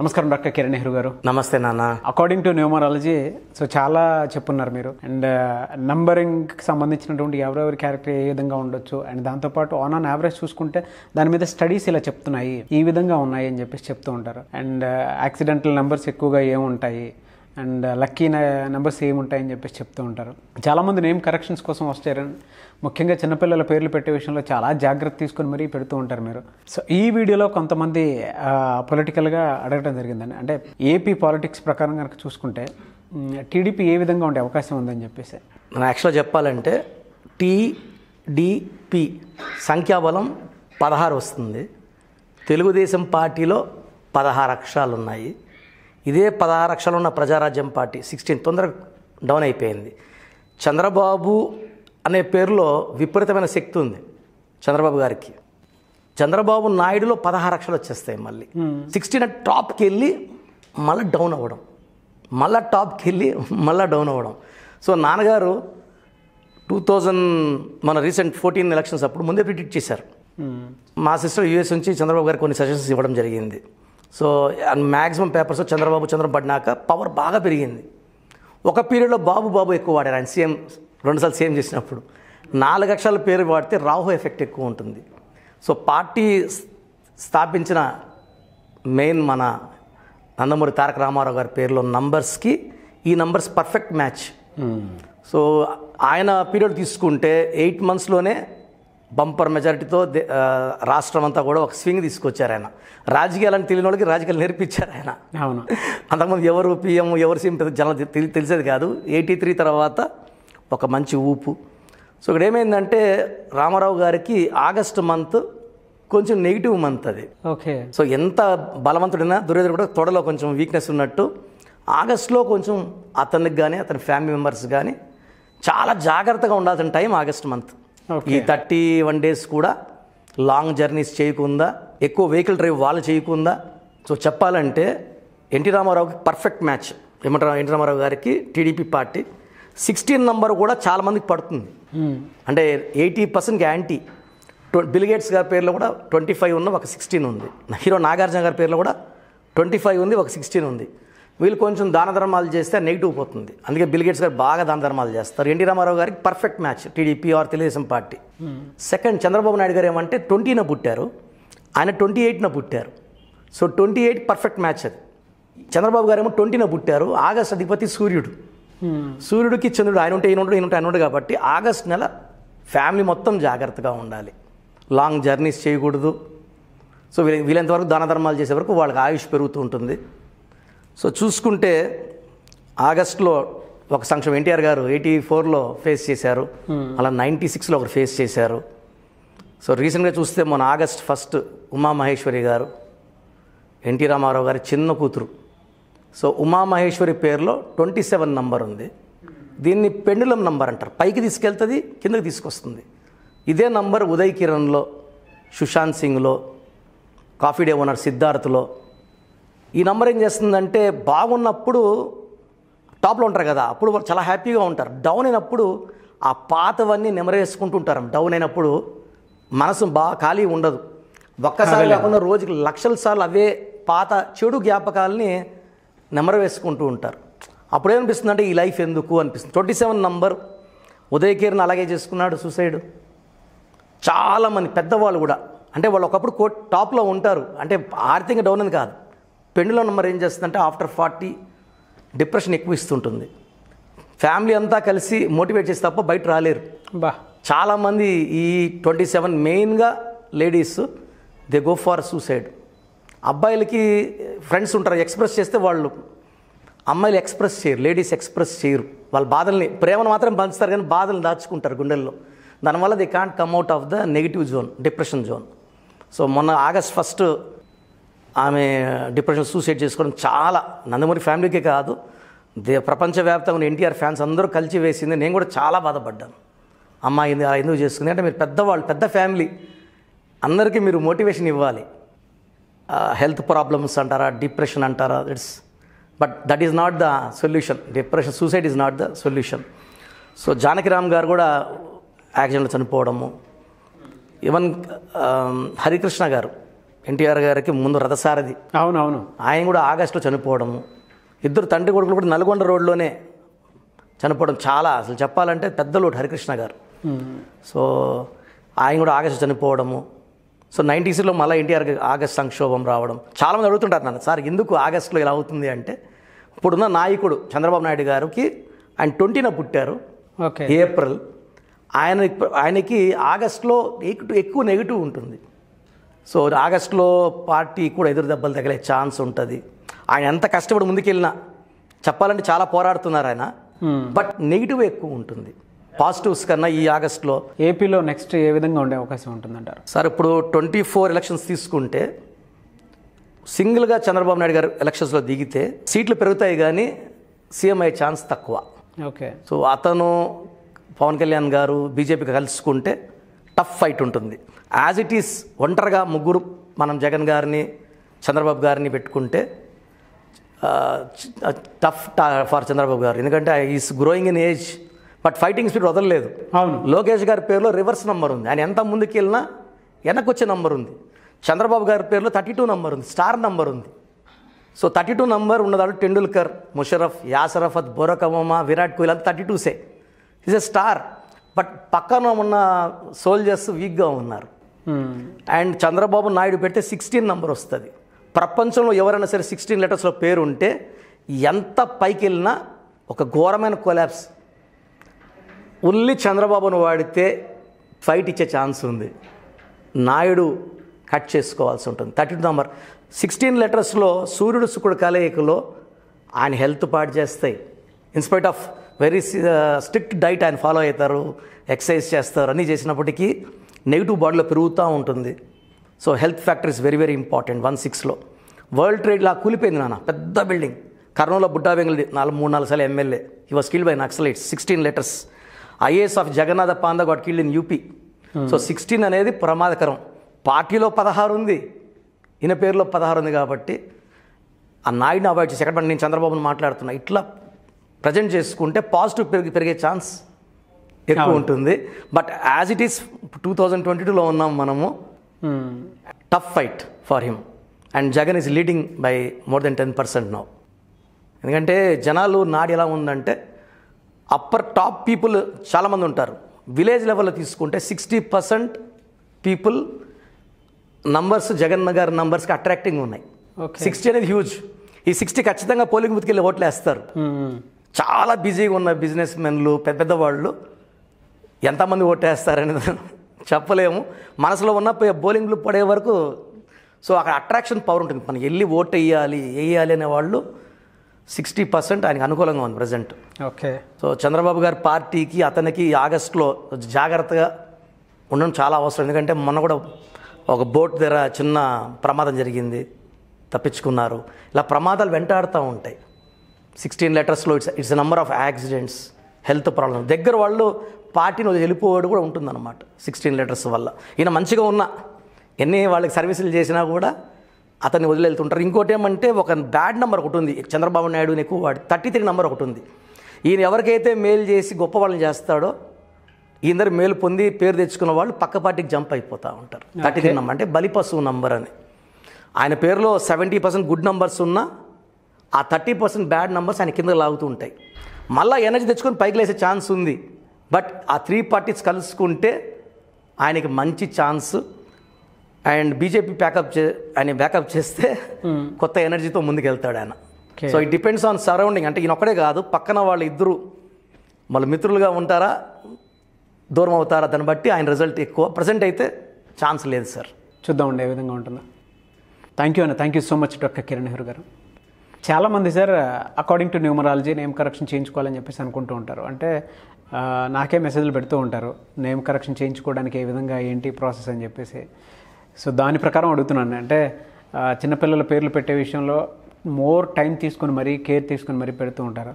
నమస్కారం డాక్టర్ కిరణ్ నెహ్రూ గారు నమస్తే నాన్న అకార్డింగ్ టు న్యూమరాలజీ సో చాలా చెప్పున్నారు మీరు అండ్ నంబరింగ్కి uh, సంబంధించినటువంటి ఎవరెవరి క్యారెక్టర్ ఏ విధంగా ఉండొచ్చు అండ్ దాంతోపాటు ఆన్ ఆన్ యావరేజ్ చూసుకుంటే దాని మీద స్టడీస్ ఇలా చెప్తున్నాయి ఈ విధంగా ఉన్నాయి అని చెప్పేసి చెప్తూ ఉంటారు అండ్ యాక్సిడెంటల్ uh, నెంబర్స్ ఎక్కువగా ఏముంటాయి అండ్ లక్కీ నెంబర్స్ ఉంటాయని చెప్పేసి చెప్తూ ఉంటారు చాలామంది నేమ్ కరెక్షన్స్ కోసం వస్తారని ముఖ్యంగా చిన్నపిల్లల పేర్లు పెట్టే విషయంలో చాలా జాగ్రత్త తీసుకొని మరీ పెడుతూ ఉంటారు మీరు సో ఈ వీడియోలో కొంతమంది పొలిటికల్గా అడగడం జరిగిందండి అంటే ఏపీ పాలిటిక్స్ ప్రకారం కనుక చూసుకుంటే టీడీపీ ఏ విధంగా ఉండే అవకాశం ఉందని చెప్పేసి మనం యాక్చువల్గా చెప్పాలంటే టీడీపీ సంఖ్యాబలం పదహారు వస్తుంది తెలుగుదేశం పార్టీలో పదహారు అక్షరాలు ఉన్నాయి ఇదే పదహారు లక్షలు ఉన్న ప్రజారాజ్యం పార్టీ సిక్స్టీన్ తొందరగా డౌన్ అయిపోయింది చంద్రబాబు అనే పేరులో విపరీతమైన శక్తి ఉంది చంద్రబాబు గారికి చంద్రబాబు నాయుడులో పదహారు లక్షలు వచ్చేస్తాయి మళ్ళీ సిక్స్టీన్ hmm. టాప్కి వెళ్ళి మళ్ళీ డౌన్ అవ్వడం మళ్ళా టాప్కి వెళ్ళి మళ్ళీ డౌన్ అవ్వడం సో నాన్నగారు టూ థౌజండ్ మన రీసెంట్ ఫోర్టీన్ ఎలక్షన్స్ అప్పుడు ముందే ప్రిడిక్ట్ చేశారు hmm. మా సిస్టర్ యూఎస్ నుంచి చంద్రబాబు గారు కొన్ని సజెషన్స్ ఇవ్వడం జరిగింది సో మ్యాక్సిమం పేపర్స్ చంద్రబాబు చంద్రం పడినాక పవర్ బాగా పెరిగింది ఒక పీరియడ్లో బాబు బాబు ఎక్కువ వాడారు ఆయన సీఎం రెండుసార్లు సీఎం చేసినప్పుడు నాలుగు లక్షల పేరు వాడితే రాహు ఎఫెక్ట్ ఎక్కువ ఉంటుంది సో పార్టీ స్థాపించిన మెయిన్ మన నందమూరి తారక రామారావు గారి పేరులో నంబర్స్కి ఈ నంబర్స్ పర్ఫెక్ట్ మ్యాచ్ సో ఆయన పీరియడ్ తీసుకుంటే ఎయిట్ మంత్స్లోనే బంపర్ మెజారిటీతో రాష్ట్రం అంతా కూడా ఒక స్వింగ్ తీసుకొచ్చారు ఆయన రాజకీయాలను తెలియని వాళ్ళకి రాజకీయాలు నేర్పించారు ఆయన అవును అంతకుముందు ఎవరు పిఎం ఎవరు సీఎం జనం తెలిసేది కాదు ఎయిటీ త్రీ తర్వాత ఒక మంచి ఊపు సో ఇక్కడ ఏమైందంటే రామారావు గారికి ఆగస్ట్ మంత్ కొంచెం నెగిటివ్ మంత్ అది ఓకే సో ఎంత బలవంతుడైనా దుర్యోధన కూడా తొడలో కొంచెం వీక్నెస్ ఉన్నట్టు ఆగస్ట్లో కొంచెం అతనికి కానీ అతని ఫ్యామిలీ మెంబర్స్ కానీ చాలా జాగ్రత్తగా ఉండాల్సిన టైం ఆగస్ట్ మంత్ ఈ థర్టీ వన్ డేస్ కూడా లాంగ్ జర్నీస్ చేయకుండా ఎక్కువ వెహికల్ డ్రైవ్ వాళ్ళు చేయకుండా సో చెప్పాలంటే ఎన్టీ రామారావుకి పర్ఫెక్ట్ మ్యాచ్ ఏమంటారు ఎన్టీ రామారావు గారికి టీడీపీ పార్టీ సిక్స్టీన్ నంబర్ కూడా చాలామందికి పడుతుంది hmm. అంటే ఎయిటీ పర్సెంట్కి యాంటీ బిల్గేట్స్ గారి పేర్లో కూడా ట్వంటీ ఫైవ్ ఉన్న ఒక సిక్స్టీన్ ఉంది హీరో నాగార్జున గారి పేర్లో కూడా ట్వంటీ ఫైవ్ ఉంది ఒక సిక్స్టీన్ ఉంది వీళ్ళు కొంచెం దాన ధర్మాలు చేస్తే నెగిటివ్ పోతుంది అందుకే బిల్గేట్స్ గారు బాగా దాన ధర్మాలు చేస్తారు ఎన్టీ రామారావు గారికి perfect match TDP or Telugu Desam party second Chandrababu Naidu గారు ఏమంటే ట్వంటీన పుట్టారు ఆయన ట్వంటీ ఎయిట్న పుట్టారు so twenty eight perfect match అది చంద్రబాబు గారు ఏమో ట్వంటీన పుట్టారు ఆగస్ట్ అధిపతి సూర్యుడు సూర్యుడికి చంద్రుడు ఆయన ఉంటే ఈయన ఉంటాడు ఈయన ఉంటే ఆయన కాబట్టి ఆగస్ట్ నెల ఫ్యామిలీ మొత్తం జాగ్రత్తగా ఉండాలి లాంగ్ జర్నీస్ చేయకూడదు సో వీళ్ళంతవరకు దాన ధర్మాలు చేసే వరకు వాళ్ళకి ఆయుష్ పెరుగుతూ ఉంటుంది సో చూసుకుంటే ఆగస్ట్లో ఒక సంక్షేమం ఎన్టీఆర్ గారు ఎయిటీ ఫోర్లో ఫేస్ చేశారు hmm. అలా నైంటీ సిక్స్లో ఒకరు ఫేస్ చేశారు సో రీసెంట్గా చూస్తే మొన్న ఆగస్ట్ ఫస్ట్ ఉమామహేశ్వరి గారు ఎన్టీ రామారావు గారి చిన్న కూతురు సో ఉమామహేశ్వరి పేరులో ట్వంటీ సెవెన్ నంబర్ ఉంది దీన్ని పెండులం నంబర్ అంటారు పైకి తీసుకెళ్తుంది కిందకి తీసుకొస్తుంది ఇదే నంబర్ ఉదయ్ కిరణ్లో సుశాంత్ సింగ్లో కాఫీ డే ఓనర్ సిద్ధార్థ్లో ఈ నంబర్ ఏం చేస్తుందంటే బాగున్నప్పుడు టాప్లో ఉంటారు కదా అప్పుడు వాళ్ళు చాలా హ్యాపీగా ఉంటారు డౌన్ అయినప్పుడు ఆ పాతవన్నీ ఉంటారు డౌన్ అయినప్పుడు మనసు బాగా ఖాళీ ఉండదు ఒక్కసారి కాకుండా రోజుకి లక్షల సార్లు అవే పాత చెడు జ్ఞాపకాలని నెమరవేసుకుంటూ ఉంటారు అప్పుడేమనిపిస్తుంది అంటే ఈ లైఫ్ ఎందుకు అనిపిస్తుంది ట్వంటీ సెవెన్ నంబర్ ఉదయకీరణ అలాగే చేసుకున్నాడు సూసైడ్ చాలామంది పెద్దవాళ్ళు కూడా అంటే వాళ్ళు ఒకప్పుడు కో టాప్లో ఉంటారు అంటే ఆర్థికంగా డౌన్ అని కాదు పెండులో నంబర్ ఏం చేస్తుందంటే ఆఫ్టర్ ఫార్టీ డిప్రెషన్ ఎక్కువ ఇస్తుంటుంది ఫ్యామిలీ అంతా కలిసి మోటివేట్ చేసి తప్ప బయట రాలేరు బా చాలామంది ఈ ట్వంటీ సెవెన్ మెయిన్గా ladies they go for suicide అబ్బాయిలకి ఫ్రెండ్స్ ఉంటారు ఎక్స్ప్రెస్ చేస్తే వాళ్ళు అమ్మాయిలు ఎక్స్ప్రెస్ చేయరు లేడీస్ ఎక్స్ప్రెస్ చేయరు వాళ్ళ బాధల్ని ప్రేమను మాత్రం పంచుతారు కానీ బాధలు దాచుకుంటారు గుండెల్లో దానివల్ల they can't come out of the negative zone depression zone so మొన్న ఆగస్ట్ ఫస్ట్ ఆమె డిప్రెషన్ సూసైడ్ చేసుకోవడం చాలా నందమూరి ఫ్యామిలీకే కాదు దే ప్రపంచవ్యాప్తంగా ఎన్టీఆర్ ఫ్యాన్స్ అందరూ కలిసి వేసింది నేను కూడా చాలా బాధపడ్డాను అమ్మాయి ఎందుకు చేసుకుంది అంటే మీరు పెద్దవాళ్ళు పెద్ద ఫ్యామిలీ అందరికీ మీరు మోటివేషన్ ఇవ్వాలి హెల్త్ ప్రాబ్లమ్స్ అంటారా డిప్రెషన్ అంటారా it's but that is not the solution depression suicide is not the solution so Janakiram గారు కూడా యాక్సిడెంట్లో చనిపోవడము ఈవెన్ హరికృష్ణ గారు ఎన్టీఆర్ గారికి ముందు రథసారథి అవునవును ఆయన కూడా ఆగస్టులో చనిపోవడము ఇద్దరు తండ్రి కొడుకులు కూడా నల్గొండ రోడ్లోనే చనిపోవడం చాలా అసలు చెప్పాలంటే పెద్దలు హరికృష్ణ గారు సో ఆయన కూడా ఆగస్టు చనిపోవడము సో నైంటీస్లో మళ్ళీ ఎన్టీఆర్ ఆగస్ట్ సంక్షోభం రావడం చాలామంది అడుగుతుంటారు నన్ను సార్ ఎందుకు ఆగస్టులో ఇలా అవుతుంది అంటే ఇప్పుడున్న నాయకుడు చంద్రబాబు నాయుడు గారికి ఆయన ట్వంటీన పుట్టారు ఏప్రిల్ ఆయన ఆయనకి ఆగస్ట్లో ఎక్కువ నెగిటివ్ ఉంటుంది సో ఆగస్టులో పార్టీ కూడా ఎదురు దెబ్బలు తగిలే ఛాన్స్ ఉంటుంది ఆయన ఎంత కష్టపడి ముందుకెళ్ళినా చెప్పాలంటే చాలా పోరాడుతున్నారు ఆయన hmm. బట్ నెగిటివ్ ఎక్కువ ఉంటుంది పాజిటివ్స్ కన్నా ఈ ఆగస్టులో ఏపీలో నెక్స్ట్ ఏ విధంగా ఉండే అవకాశం ఉంటుందంటారు సార్ ఇప్పుడు ట్వంటీ ఫోర్ ఎలక్షన్స్ తీసుకుంటే సింగిల్గా చంద్రబాబు నాయుడు గారు ఎలక్షన్స్లో దిగితే సీట్లు పెరుగుతాయి కానీ సీఎం అయ్యే ఛాన్స్ తక్కువ ఓకే సో అతను పవన్ కళ్యాణ్ గారు బీజేపీకి కలుసుకుంటే టఫ్ ఫైట్ ఉంటుంది యాజ్ ఇట్ ఈస్ ఒంటరిగా ముగ్గురు మనం జగన్ గారిని చంద్రబాబు గారిని పెట్టుకుంటే టఫ్ ఫర్ చంద్రబాబు గారు ఎందుకంటే is growing in age but fighting speed వదలలేదు అవును లోకేష్ గారి పేరులో రివర్స్ నంబర్ ఉంది ఆయన ఎంత ముందుకు వెళ్ళినా వెనక్కి వచ్చే నంబర్ ఉంది చంద్రబాబు గారి పేరులో థర్టీ టూ నంబర్ ఉంది స్టార్ నంబర్ ఉంది సో థర్టీ టూ నంబర్ ఉన్నదాడు టెండూల్కర్ ముషరఫ్ యాసరఫత్ బోరకమమ విరాట్ కోహ్లీ అంతా థర్టీ టూసే ఈజ్ ఎ స్టార్ బట్ పక్కన ఉన్న సోల్జర్స్ వీక్గా ఉన్నారు అండ్ చంద్రబాబు నాయుడు పెడితే సిక్స్టీన్ నంబర్ వస్తుంది ప్రపంచంలో ఎవరైనా సరే సిక్స్టీన్ లెటర్స్లో పేరు ఉంటే ఎంత పైకి వెళ్ళినా ఒక ఘోరమైన కొలాబ్స్ ఉల్లి చంద్రబాబును వాడితే ఫైట్ ఇచ్చే ఛాన్స్ ఉంది నాయుడు కట్ చేసుకోవాల్సి ఉంటుంది థర్టీ టూ నంబర్ సిక్స్టీన్ లెటర్స్లో సూర్యుడు శుకుడు కలయికలో ఆయన హెల్త్ పాడు చేస్తాయి inspite of very strict diet ఆయన ఫాలో అవుతారు ఎక్సర్సైజ్ చేస్తారు అన్నీ చేసినప్పటికీ నెగిటివ్ బాడీలో పెరుగుతూ ఉంటుంది so health factor is very very important one సిక్స్లో వరల్డ్ ట్రేడ్ లా కూలిపోయింది నాన్న పెద్ద బిల్డింగ్ కర్నూలు బుడ్డా వెంగళి నాలుగు మూడు నాలుగు సార్లు ఎమ్మెల్యే ఈ was killed by naxalites sixteen letters IAS of Jagannatha Panda got killed in UP so sixteen అనేది ప్రమాదకరం పార్టీలో పదహారు ఉంది ఈయన పేరులో పదహారు ఉంది కాబట్టి ఆ నాయుడిని అవాయిడ్ చేసి ఎక్కడ నేను చంద్రబాబును మాట్లాడుతున్నా ఇట్లా ప్రజెంట్ చేసుకుంటే పాజిటివ్ పెరిగి పెరిగే ఛాన్స్ ఎక్కువ ఉంటుంది but as it is two thousand twenty టూలో ఉన్నాం మనము tough fight for him and Jagan is leading by more than ten percent now ఎందుకంటే జనాలు నాడు ఎలా ఉందంటే అప్పర్ టాప్ పీపుల్ చాలామంది ఉంటారు విలేజ్ లెవెల్లో తీసుకుంటే sixty percent people numbers Jagan గారి నంబర్స్కి అట్రాక్టింగ్ ఉన్నాయి సిక్స్టీ అనేది హ్యూజ్ ఈ సిక్స్టీ ఖచ్చితంగా పోలింగ్ బుత్కి వెళ్ళి ఓట్లు వేస్తారు hmm. చాలా బిజీగా ఉన్న బిజినెస్ మెన్లు పెద్ద పెద్ద వాళ్ళు ఎంతమంది ఓటేస్తారని చెప్పలేము మనసులో ఉన్న బౌలింగ్లు పడే వరకు సో అక్కడ అట్రాక్షన్ పవర్ ఉంటుంది మనం వెళ్ళి ఓట్ వేయాలి వేయాలి అనే వాళ్ళు సిక్స్టీ పర్సెంట్ ఆయనకు అనుకూలంగా ఉంది ప్రజెంట్ ఓకే సో చంద్రబాబు గారి పార్టీకి అతనికి ఆగస్టులో జాగ్రత్తగా ఉండడం చాలా అవసరం ఎందుకంటే మొన్న కూడా ఒక బోట్ దగ్గర చిన్న ప్రమాదం జరిగింది తప్పించుకున్నారు ఇలా ప్రమాదాలు వెంటాడుతూ ఉంటాయి సిక్స్టీన్ లెటర్స్లో it's it's number of accidents health problem దగ్గర వాళ్ళు పార్టీని వెళ్ళిపోవడం కూడా ఉంటుందన్నమాట సిక్స్టీన్ లీటర్స్ వల్ల ఈయన మంచిగా ఉన్న ఎన్ని వాళ్ళకి సర్వీసులు చేసినా కూడా అతన్ని వదిలేళ్తుంటారు ఇంకోటి ఏమంటే ఒక బ్యాడ్ నెంబర్ ఒకటి ఉంది చంద్రబాబు నాయుడు ఎక్కువ వాడు థర్టీ త్రీ నెంబర్ ఒకటి ఉంది ఈయన ఎవరికైతే మేలు చేసి గొప్ప వాళ్ళని చేస్తాడో ఈందరు మేలు పొంది పేరు తెచ్చుకున్న వాళ్ళు పక్క పార్టీకి జంప్ అయిపోతూ ఉంటారు థర్టీ త్రీ నెంబర్ అంటే బలిపశువు నంబర్ అని ఆయన పేరులో సెవెంటీ పర్సెంట్ గుడ్ నెంబర్స్ ఉన్నా ఆ థర్టీ పర్సెంట్ బ్యాడ్ నెంబర్స్ ఆయన కింద లాగుతూ ఉంటాయి మళ్ళీ ఎనర్జీ తెచ్చుకొని పైకి లేసే ఛాన్స్ ఉంది బట్ ఆ త్రీ పార్టీస్ కలుసుకుంటే ఆయనకి మంచి ఛాన్స్ అండ్ బీజేపీ ప్యాకప్ చే ఆయన బ్యాకప్ చేస్తే hmm. కొత్త ఎనర్జీతో ముందుకెళ్తాడు ఆయన so it depends on surrounding అంటే ఈయన ఒక్కడే కాదు పక్కన వాళ్ళు ఇద్దరు మళ్ళీ మిత్రులుగా ఉంటారా దూరం అవుతారా దాన్ని బట్టి ఆయన రిజల్ట్ ఎక్కువ ప్రజెంట్ అయితే ఛాన్స్ లేదు సార్ చూద్దామండి ఏ విధంగా ఉంటుందో థ్యాంక్ యూ అన్న thank you so much doctor Kiran Nehru గారు చాలామంది sir according to numerology name correction చేయించుకోవాలని చెప్పేసి అనుకుంటూ ఉంటారు అంటే నాకే మెసేజ్లు పెడుతూ ఉంటారు నేమ్ కరెక్షన్ చేయించుకోవడానికి ఏ విధంగా ఏంటి ప్రాసెస్ అని చెప్పేసి సో దాని ప్రకారం అడుగుతున్నాను అంటే చిన్నపిల్లల పేర్లు పెట్టే విషయంలో మోర్ టైం తీసుకొని మరీ కేర్ తీసుకొని మరీ పెడుతూ ఉంటారు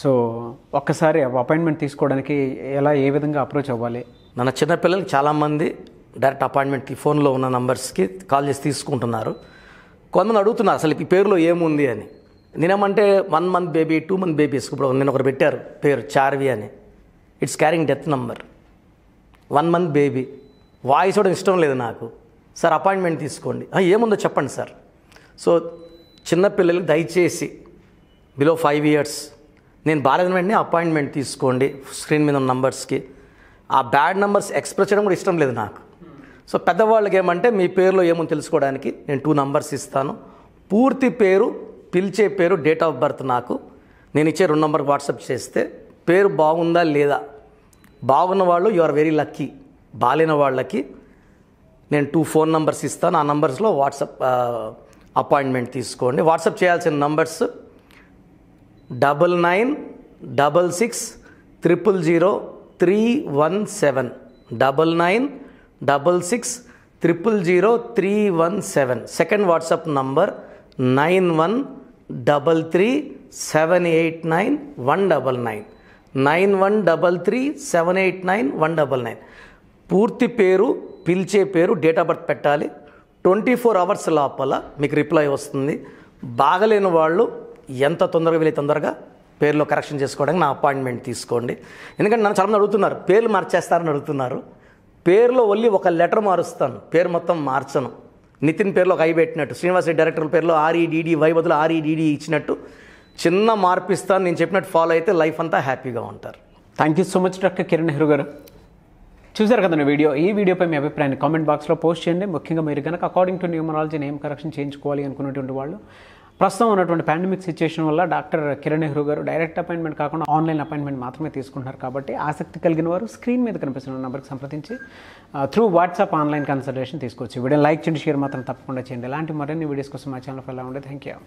సో ఒక్కసారి అపాయింట్మెంట్ తీసుకోవడానికి ఎలా ఏ విధంగా అప్రోచ్ అవ్వాలి మన చిన్నపిల్లలు చాలామంది డైరెక్ట్ అపాయింట్మెంట్ ఫోన్లో ఉన్న నంబర్స్కి కాల్ చేసి తీసుకుంటున్నారు కొంతమంది అడుగుతున్నారు అసలు ఈ పేరులో ఏముంది అని నేనేమంటే one month baby two month babies ఇప్పుడు నేను ఒకరు పెట్టారు పేరు చార్వి అని it's carrying death number one month baby voice కూడా ఇష్టం లేదు నాకు సార్ అపాయింట్మెంట్ తీసుకోండి ఏముందో చెప్పండి సార్ సో చిన్నపిల్లలు దయచేసి బిలో ఫైవ్ ఇయర్స్ నేను బాగాలేదని వెంటనే అపాయింట్మెంట్ తీసుకోండి స్క్రీన్ మీద ఉన్న నంబర్స్కి ఆ బ్యాడ్ నంబర్స్ ఎక్స్ప్రెస్ చేయడం కూడా ఇష్టం లేదు నాకు సో పెద్దవాళ్ళకి ఏమంటే మీ పేరులో ఏమో తెలుసుకోవడానికి నేను టూ నంబర్స్ ఇస్తాను పూర్తి పేరు పిలిచే పేరు డేట్ ఆఫ్ బర్త్ నాకు నేను ఇచ్చే రెండు నెంబర్కి వాట్సాప్ చేస్తే పేరు బాగుందా లేదా బాగున్న వాళ్ళు యు ఆర్ వెరీ లక్కీ బాగాలేన వాళ్ళకి నేను టూ ఫోన్ నంబర్స్ ఇస్తాను ఆ నంబర్స్లో వాట్సాప్ అపాయింట్మెంట్ తీసుకోండి వాట్సాప్ చేయాల్సిన numbers double nine double six triple zero three one seven double nine double six triple zero three one seven second WhatsApp number nine one double three seven eight nine one double nine nine one double three seven eight nine one double nine పూర్తి పేరు పిలిచే పేరు date of birth పెట్టాలి twenty four hours లోపల మీకు reply వస్తుంది బాగలేని వాళ్ళు ఎంత తొందరగా వెళ్ళి తొందరగా పేర్లో కరెక్షన్ చేసుకోవడానికి నా అపాయింట్మెంట్ తీసుకోండి ఎందుకంటే నన్ను చాలామంది అడుగుతున్నారు పేర్లు మార్చేస్తారని అడుగుతున్నారు పేర్లో ఒళ్ళి ఒక లెటర్ మారుస్తాను పేరు మొత్తం మార్చను నితిన్ పేరులో ఒక ఐ పెట్టినట్టు శ్రీనివాసరెడ్డి డైరెక్టర్ పేరులో ఆర్ఈడిడి వై బదులు ఆర్ఈడిడి ఇచ్చినట్టు చిన్న మార్పు ఇస్తాను నేను చెప్పినట్టు ఫాలో అయితే లైఫ్ అంతా హ్యాపీగా ఉంటారు thank you so much doctor Kiran Nehru గారు చూశారు కదా వీడియో ఈ వీడియోపై మీ అభిప్రాయాన్ని కామెంట్ బాక్స్లో పోస్ట్ చేయండి ముఖ్యంగా మీరు కనుక according to numerology name correction చేయించుకోవాలి అనుకున్నటువంటి వాళ్ళు ప్రస్తుతం ఉన్నటువంటి పాండమిక్ సిచ్యువేషన్ వల్ల డాక్టర్ కిరణ్ నెహ్రూ గారు డైరెక్ట్ అపాయింట్మెంట్ కాకుండా ఆన్లైన్ అపాయింట్మెంట్ మాత్రమే తీసుకుంటున్నారు కాబట్టి ఆసక్తి కలిగిన వారు స్క్రీన్ మీద కనిపిస్తున్న నెంబర్కి సంప్రదించి త్రూ వాట్సాప్ ఆన్లైన్ కన్సల్టేషన్ తీసుకోవచ్చు వీడియో లైక్ చేయండి షేర్ మాత్రం తప్పకుండా చేయండి ఇలాంటి మరిన్ని వీడియోస్ కోసం మా ఛానల్ ఫలా ఉండే థ్యాంక్ యూ